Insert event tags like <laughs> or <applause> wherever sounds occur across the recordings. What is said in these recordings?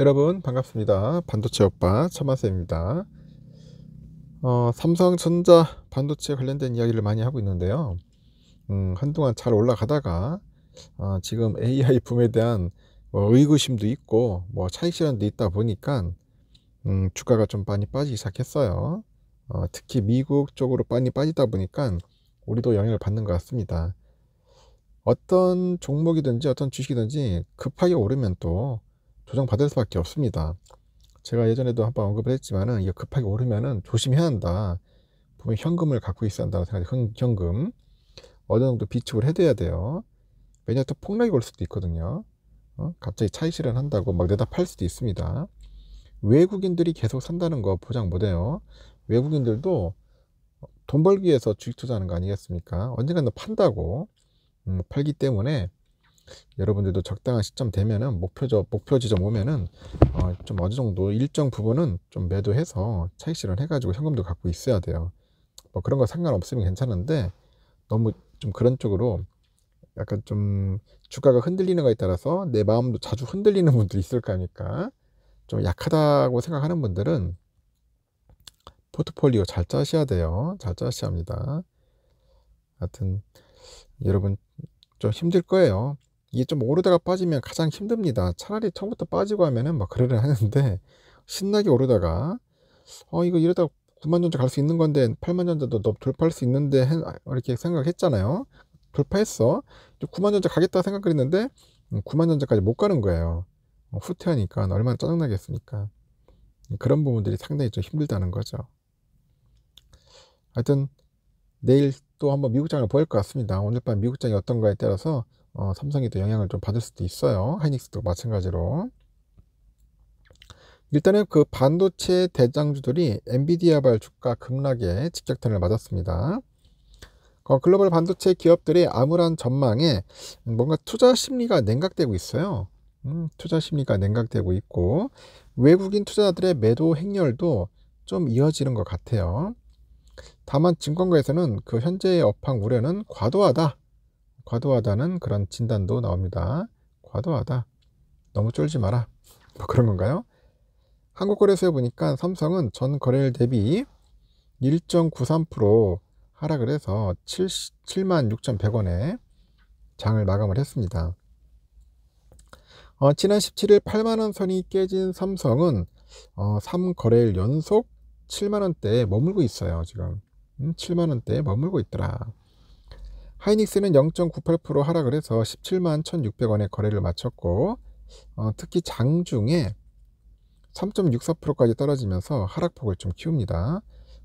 여러분 반갑습니다. 반도체 오빠 차마쌤입니다 어, 삼성전자 반도체 관련된 이야기를 많이 하고 있는데요. 음, 한동안 잘 올라가다가 어, 지금 AI 붐에 대한 뭐 의구심도 있고 뭐 차익 실현도 있다 보니까 음, 주가가 좀 많이 빠지기 시작했어요. 어, 특히 미국 쪽으로 많이 빠지다 보니까 우리도 영향을 받는 것 같습니다. 어떤 종목이든지 어떤 주식이든지 급하게 오르면 또 조정받을 수밖에 없습니다. 제가 예전에도 한 번 언급을 했지만은 이게 급하게 오르면은 조심해야 한다. 보면 현금을 갖고 있어야 한다고 생각해요. 현금. 어느 정도 비축을 해둬야 돼요. 왜냐 하또 폭락이 올 수도 있거든요. 어? 갑자기 차이 실현한다고 막 내다 팔 수도 있습니다. 외국인들이 계속 산다는 거 보장 못해요. 외국인들도 돈 벌기 위해서 주식 투자하는 거 아니겠습니까? 언젠가는 판다고 음, 팔기 때문에 여러분들도 적당한 시점 되면은 목표저 목표 지점 오면은 어, 좀 어느 정도 일정 부분은 좀 매도해서 차익 실현 해가지고 현금도 갖고 있어야 돼요. 뭐 그런 거 상관없으면 괜찮은데 너무 좀 그런 쪽으로 약간 좀 주가가 흔들리는 거에 따라서 내 마음도 자주 흔들리는 분들이 있을 거니까 좀 약하다고 생각하는 분들은 포트폴리오 잘 짜셔야 돼요. 잘 짜셔야 합니다. 하여튼 여러분 좀 힘들 거예요. 이게 좀 오르다가 빠지면 가장 힘듭니다. 차라리 처음부터 빠지고 하면은 막 그러려 하는데 신나게 오르다가 어 이거 이러다 9만 전자 갈 수 있는 건데 8만 전자도 돌파할 수 있는데 아, 이렇게 생각했잖아요. 돌파했어. 9만 전자 가겠다 생각했는데 9만 음, 전자까지 못 가는 거예요. 어, 후퇴하니까 얼마나 짜증나겠습니까. 음, 그런 부분들이 상당히 좀 힘들다는 거죠. 하여튼 내일 또 한번 미국장을 보일 것 같습니다. 오늘 밤 미국장이 어떤가에 따라서 어, 삼성이 또 영향을 좀 받을 수도 있어요. 하이닉스도 마찬가지로. 일단은 그 반도체 대장주들이 엔비디아발 주가 급락에 직격탄을 맞았습니다. 어, 글로벌 반도체 기업들의 암울한 전망에 뭔가 투자 심리가 냉각되고 있어요. 음, 투자 심리가 냉각되고 있고 외국인 투자자들의 매도 행렬도 좀 이어지는 것 같아요. 다만 증권가에서는 그 현재의 업황 우려는 과도하다 과도하다는 그런 진단도 나옵니다. 과도하다. 너무 쫄지 마라. 뭐 그런 건가요? 한국거래소에 보니까 삼성은 전 거래일 대비 1.93% 하락을 해서 7, 6,100원에 장을 마감을 했습니다. 어, 지난 17일 8만원 선이 깨진 삼성은 어, 3거래일 연속 7만원대에 머물고 있어요. 지금 음, 7만원대에 머물고 있더라. 하이닉스는 0.98% 하락을 해서 17만 1,600원에 거래를 마쳤고 어, 특히 장중에 3.64%까지 떨어지면서 하락폭을 좀 키웁니다.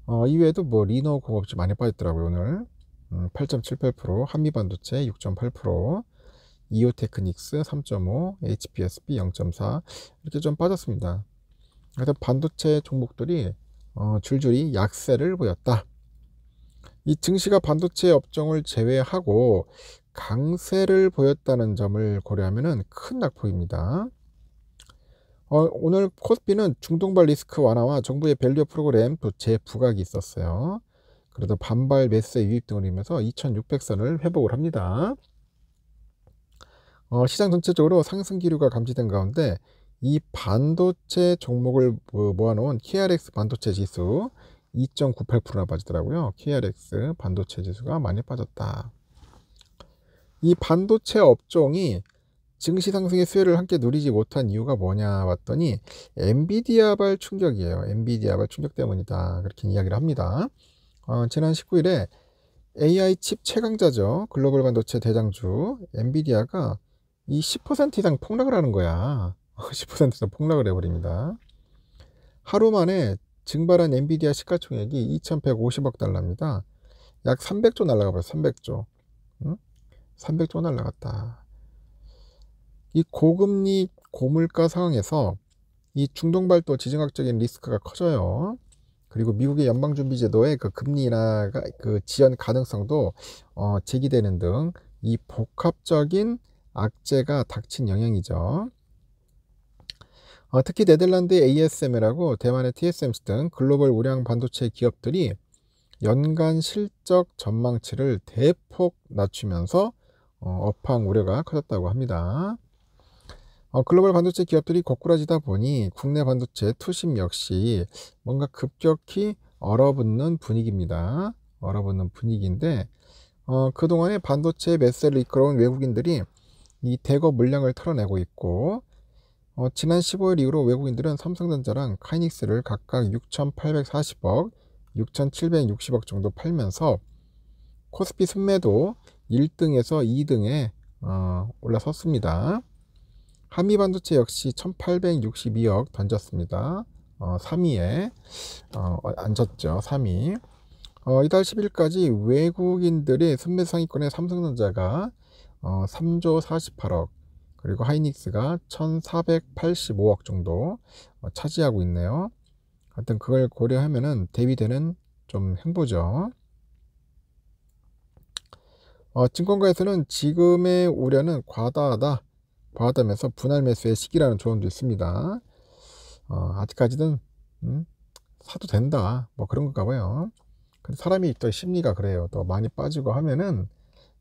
어, 이외에도 뭐 리노 공업주 많이 빠졌더라고요 오늘 음, 8.78% 한미반도체 6.8% 이오테크닉스 3.5, HPSB 0.4 이렇게 좀 빠졌습니다. 그래서 반도체 종목들이 어, 줄줄이 약세를 보였다. 이 증시가 반도체 업종을 제외하고 강세를 보였다는 점을 고려하면 큰 낙폭입니다. 어, 오늘 코스피는 중동발 리스크 완화와 정부의 밸류 프로그램 또 재부각이 있었어요. 그러다 반발 매세 유입 등을 이면서 2600선을 회복을 합니다. 어, 시장 전체적으로 상승 기류가 감지된 가운데 이 반도체 종목을 모아놓은 KRX 반도체 지수 2.98%나 빠지더라고요. KRX 반도체 지수가 많이 빠졌다. 이 반도체 업종이 증시 상승의 수혜를 함께 누리지 못한 이유가 뭐냐 봤더니 엔비디아발 충격이에요. 엔비디아발 충격 때문이다. 그렇게 이야기를 합니다. 어, 지난 19일에 AI 칩 최강자죠. 글로벌 반도체 대장주 엔비디아가 이 10% 이상 폭락을 하는 거야. 10% <laughs> 이상 폭락을 해버립니다. 하루 만에 증발한 엔비디아 시가총액이 2,150억 달러입니다. 약 300조 날라가 버렸어. 300조. 응? 300조 날라갔다. 이 고금리 고물가 상황에서 이 중동발도 지정학적인 리스크가 커져요. 그리고 미국의 연방준비제도의 그 금리 인하가 그 지연 가능성도 어, 제기되는 등 이 복합적인 악재가 닥친 영향이죠. 어, 특히 네덜란드의 ASML하고 대만의 TSMC 등 글로벌 우량 반도체 기업들이 연간 실적 전망치를 대폭 낮추면서 어, 업황 우려가 커졌다고 합니다. 어, 글로벌 반도체 기업들이 거꾸라지다 보니 국내 반도체 투심 역시 뭔가 급격히 얼어붙는 분위기입니다. 얼어붙는 분위기인데 어, 그동안에 반도체 매세를 이끌어온 외국인들이 이 대거 물량을 털어내고 있고 어, 지난 15일 이후로 외국인들은 삼성전자랑 카이닉스를 각각 6,840억, 6,760억 정도 팔면서 코스피 순매도 1등에서 2등에 어, 올라섰습니다. 한미반도체 역시 1,862억 던졌습니다. 어, 3위에 어, 앉았죠. 3위. 어, 이달 10일까지 외국인들이 순매 상위권에 삼성전자가 어, 3조 48억, 그리고 하이닉스가 1485억 정도 어, 차지하고 있네요. 하여튼 그걸 고려하면은 대비되는 좀 행보죠. 어, 증권가에서는 지금의 우려는 과다하다, 과하다면서 분할 매수의 시기라는 조언도 있습니다. 어, 아직까지는 음, 사도 된다, 뭐 그런 건가 봐요. 근데 사람이 또 심리가 그래요. 또 많이 빠지고 하면은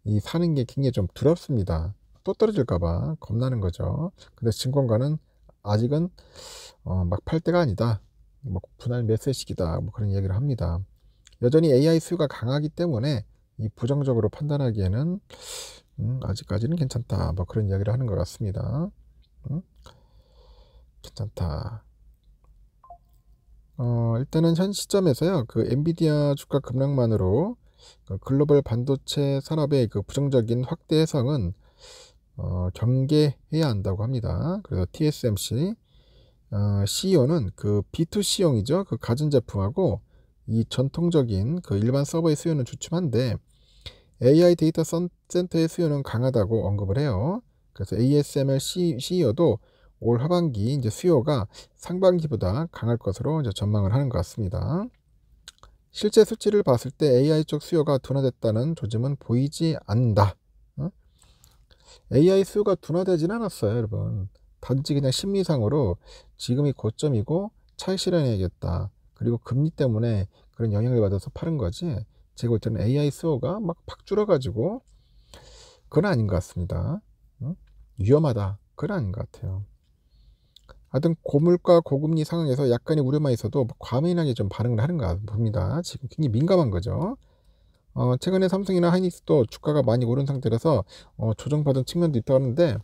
이 사는 게 굉장히 좀 두렵습니다. 또 떨어질까봐 겁나는 거죠. 근데 증권가는 아직은 어, 막팔 때가 아니다. 뭐 분할 메세 시기다. 뭐 그런 얘기를 합니다. 여전히 AI 수요가 강하기 때문에 이 부정적으로 판단하기에는 음, 아직까지는 괜찮다. 뭐 그런 이야기를 하는 것 같습니다. 음? 괜찮다. 어, 일단은 현 시점에서요, 그 엔비디아 주가 급락만으로 그 글로벌 반도체 산업의 그 부정적인 확대 해석은 어, 경계해야 한다고 합니다. 그래서 TSMC 어, CEO는 그 B2C형이죠. 그 가전제품하고 이 전통적인 그 일반 서버의 수요는 좋지만데 AI 데이터 센터의 수요는 강하다고 언급을 해요. 그래서 ASML CEO도 올 하반기 이제 수요가 상반기보다 강할 것으로 이제 전망을 하는 것 같습니다. 실제 수치를 봤을 때 AI 쪽 수요가 둔화됐다는 조짐은 보이지 않는다. AI 수요가 둔화되진 않았어요, 여러분. 단지 그냥 심리상으로 지금이 고점이고 차익 실현해야겠다. 그리고 금리 때문에 그런 영향을 받아서 파는 거지. 제가 볼 때는 AI 수요가 막 팍 줄어가지고 그건 아닌 것 같습니다. 응? 위험하다. 그건 아닌 것 같아요. 하여튼 고물가 고금리 상황에서 약간의 우려만 있어도 뭐 과민하게 좀 반응을 하는 가 봅니다. 지금 굉장히 민감한 거죠. 어, 최근에 삼성이나 하이닉스도 주가가 많이 오른 상태라서 어, 조정받은 측면도 있다고 하는데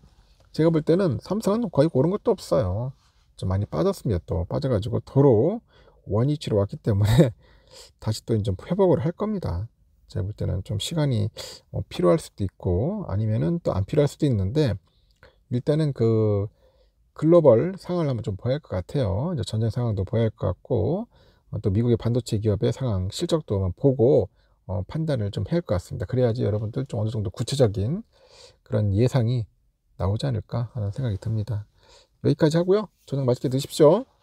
제가 볼 때는 삼성은 거의 오른 것도 없어요. 좀 많이 빠졌습니다. 또 빠져가지고 도로 원위치로 왔기 때문에 <laughs> 다시 또 이제 회복을 할 겁니다. 제가 볼 때는 좀 시간이 어, 필요할 수도 있고 아니면은 또 안 필요할 수도 있는데 일단은 그 글로벌 상황을 한번 좀 봐야 할 것 같아요. 이제 전쟁 상황도 봐야 할 것 같고 어, 또 미국의 반도체 기업의 상황 실적도 한번 보고 어, 판단을 좀 해야 할 것 같습니다. 그래야지 여러분들 좀 어느 정도 구체적인 그런 예상이 나오지 않을까 하는 생각이 듭니다. 여기까지 하고요. 저녁 맛있게 드십시오.